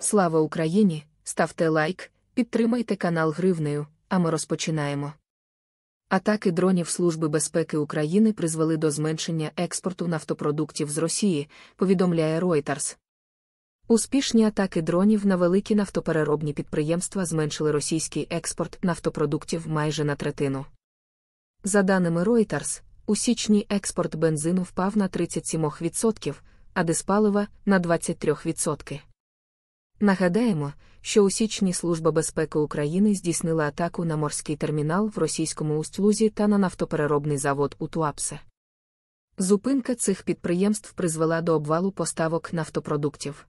Слава Україні! Ставте лайк, підтримайте канал Гривнею, а ми розпочинаємо. Атаки дронів Служби безпеки України призвели до зменшення експорту нафтопродуктів з Росії, повідомляє Reuters. Успішні атаки дронів на великі нафтопереробні підприємства зменшили російський експорт нафтопродуктів майже на третину. За даними Reuters, у січні експорт бензину впав на 37%, а диспалива на 23%. Нагадаємо, що у січні Служба безпеки України здійснила атаку на морський термінал в російському усть та на нафтопереробний завод у Туапсе. Зупинка цих підприємств призвела до обвалу поставок нафтопродуктів.